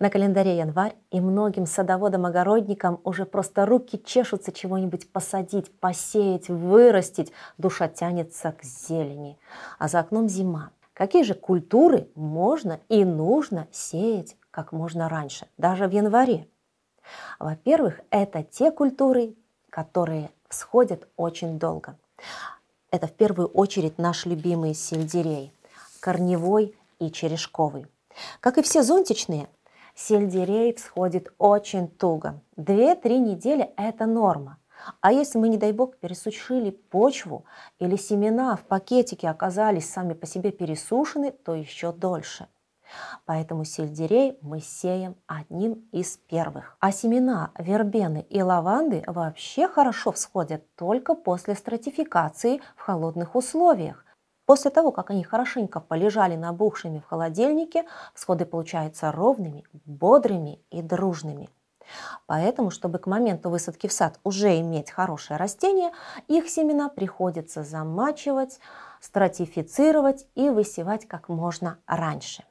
На календаре январь, и многим садоводам-огородникам уже просто руки чешутся чего-нибудь посадить, посеять, вырастить. Душа тянется к зелени. А за окном зима. Какие же культуры можно и нужно сеять как можно раньше, даже в январе? Во-первых, это те культуры, которые всходят очень долго. Это в первую очередь наш любимый сельдерей – корневой и черешковый. Как и все зонтичные, сельдерей всходит очень туго. 2-3 недели – это норма. А если мы, не дай бог, пересушили почву или семена в пакетике оказались сами по себе пересушены, то еще дольше. Поэтому сельдерей мы сеем одним из первых. А семена вербены и лаванды вообще хорошо всходят только после стратификации в холодных условиях, После того, как они хорошенько полежали набухшими в холодильнике, всходы получаются ровными, бодрыми и дружными. Поэтому, чтобы к моменту высадки в сад уже иметь хорошее растение, их семена приходится замачивать, стратифицировать и высевать как можно раньше.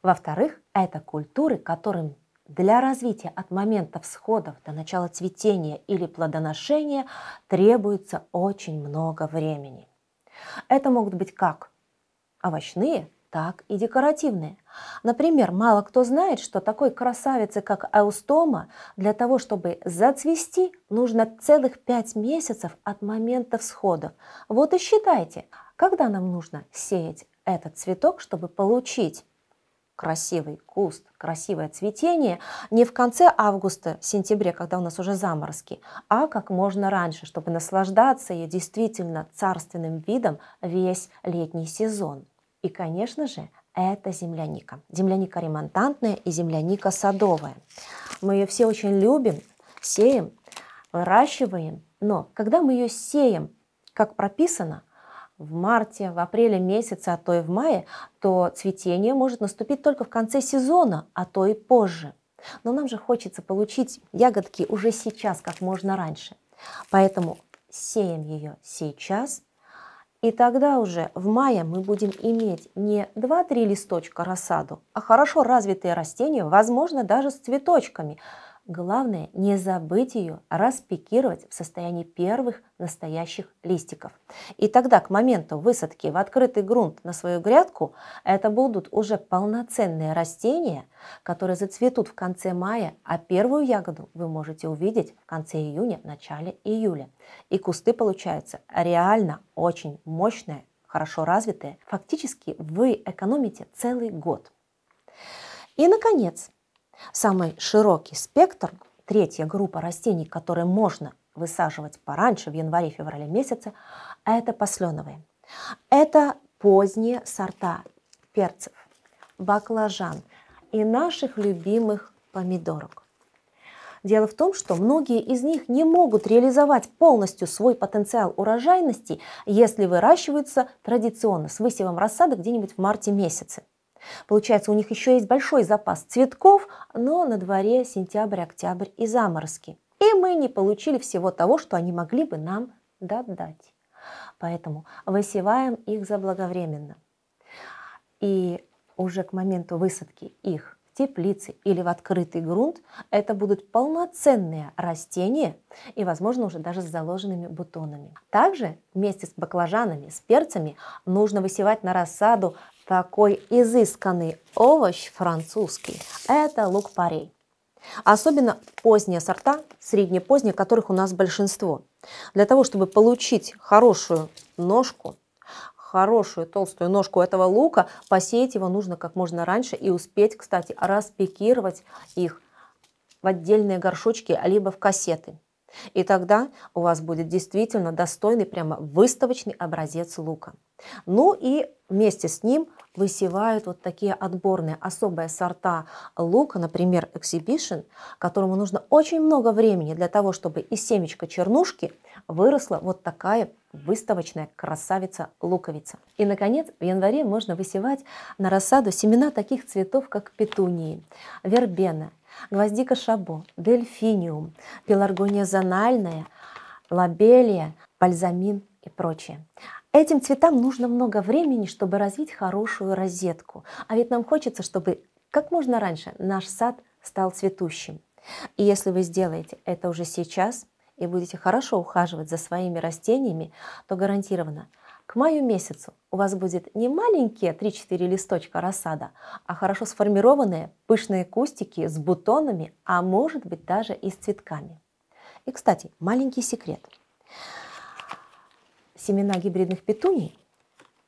Во-вторых, это культуры, которым для развития от момента всходов до начала цветения или плодоношения требуется очень много времени. Это могут быть как овощные, так и декоративные. Например, мало кто знает, что такой красавице, как аустома, для того, чтобы зацвести, нужно целых 5 месяцев от момента всходов. Вот и считайте, когда нам нужно сеять этот цветок, чтобы получить красивый куст, красивое цветение не в конце августа, сентября, когда у нас уже заморозки, а как можно раньше, чтобы наслаждаться ее действительно царственным видом весь летний сезон. И, конечно же, это земляника. Земляника ремонтантная и земляника садовая. Мы ее все очень любим, сеем, выращиваем, но когда мы ее сеем, как прописано, в марте, в апреле месяце, а то и в мае, то цветение может наступить только в конце сезона, а то и позже. Но нам же хочется получить ягодки уже сейчас, как можно раньше. Поэтому сеем ее сейчас, и тогда уже в мае мы будем иметь не 2-3 листочка рассаду, а хорошо развитые растения, возможно, даже с цветочками – Главное не забыть ее распикировать в состоянии первых настоящих листиков. И тогда к моменту высадки в открытый грунт на свою грядку это будут уже полноценные растения, которые зацветут в конце мая, а первую ягоду вы можете увидеть в конце июня, начале июля. И кусты получаются реально очень мощные, хорошо развитые. Фактически вы экономите целый год. И, наконец, Самый широкий спектр, третья группа растений, которые можно высаживать пораньше, в январе-феврале месяце, это посленовые. Это поздние сорта перцев, баклажан и наших любимых помидорок. Дело в том, что многие из них не могут реализовать полностью свой потенциал урожайности, если выращиваются традиционно с высевом рассады где-нибудь в марте месяце. Получается, у них еще есть большой запас цветков, но на дворе сентябрь, октябрь и заморозки. И мы не получили всего того, что они могли бы нам додать. Поэтому высеваем их заблаговременно. И уже к моменту высадки их теплице или в открытый грунт, это будут полноценные растения и, возможно, уже даже с заложенными бутонами. Также вместе с баклажанами, с перцами нужно высевать на рассаду такой изысканный овощ французский. Это лук-порей. Особенно поздние сорта, поздние которых у нас большинство. Для того, чтобы получить хорошую ножку, хорошую толстую ножку этого лука. Посеять его нужно как можно раньше и успеть, кстати, распекировать их в отдельные горшочки, либо в кассеты. И тогда у вас будет действительно достойный, прямо выставочный образец лука. Ну и вместе с ним высевают вот такие отборные, особые сорта лука, например, Exhibition, которому нужно очень много времени для того, чтобы из семечка чернушки выросла вот такая выставочная красавица-луковица. И, наконец, в январе можно высевать на рассаду семена таких цветов, как петунии, вербена, гвоздика шабо, дельфиниум, пеларгония зональная, лабелия, бальзамин и прочее. Этим цветам нужно много времени, чтобы развить хорошую розетку. А ведь нам хочется, чтобы как можно раньше наш сад стал цветущим. И если вы сделаете это уже сейчас и будете хорошо ухаживать за своими растениями, то гарантированно к маю месяцу у вас будет не маленькие 3-4 листочка рассада, а хорошо сформированные пышные кустики с бутонами, а может быть даже и с цветками. И, кстати, маленький секрет – Семена гибридных петуний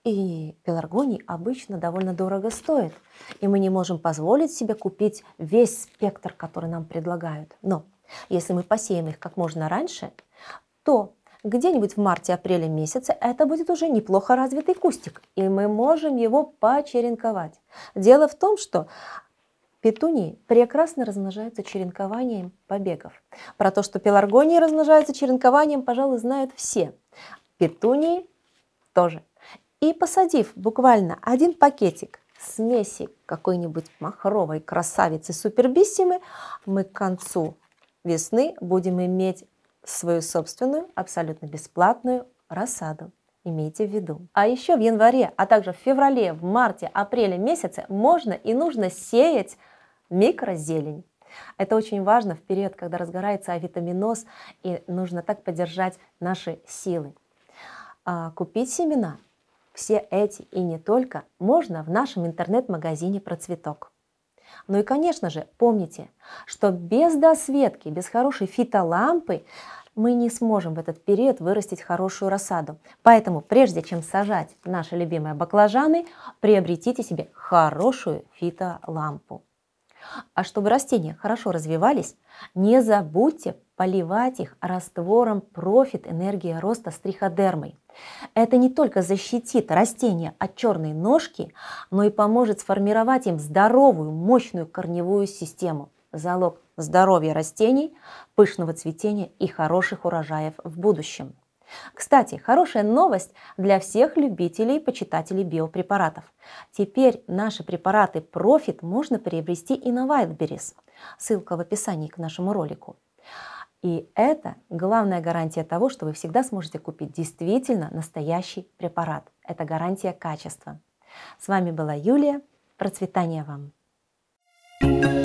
и пеларгоний обычно довольно дорого стоят, и мы не можем позволить себе купить весь спектр, который нам предлагают. Но если мы посеем их как можно раньше, то где-нибудь в марте-апреле месяце это будет уже неплохо развитый кустик, и мы можем его почеренковать. Дело в том, что петунии прекрасно размножаются черенкованием побегов. Про то, что пеларгонии размножаются черенкованием, пожалуй, знают все петунии тоже. И посадив буквально один пакетик смеси какой-нибудь махровой красавицы супербиссимы, мы к концу весны будем иметь свою собственную абсолютно бесплатную рассаду. Имейте в виду. А еще в январе, а также в феврале, в марте, апреле месяце можно и нужно сеять микрозелень. Это очень важно в период, когда разгорается авитаминоз, и нужно так поддержать наши силы. А, купить семена, все эти и не только, можно в нашем интернет-магазине «Процветок». Ну и, конечно же, помните, что без досветки, без хорошей фитолампы мы не сможем в этот период вырастить хорошую рассаду. Поэтому, прежде чем сажать наши любимые баклажаны, приобретите себе хорошую фитолампу. А чтобы растения хорошо развивались, не забудьте поливать их раствором профит энергия роста с триходермой. Это не только защитит растения от черной ножки, но и поможет сформировать им здоровую, мощную корневую систему. Залог здоровья растений, пышного цветения и хороших урожаев в будущем. Кстати, хорошая новость для всех любителей и почитателей биопрепаратов. Теперь наши препараты Profit можно приобрести и на Wildberries. Ссылка в описании к нашему ролику. И это главная гарантия того, что вы всегда сможете купить действительно настоящий препарат. Это гарантия качества. С вами была Юлия. Процветания вам! thank you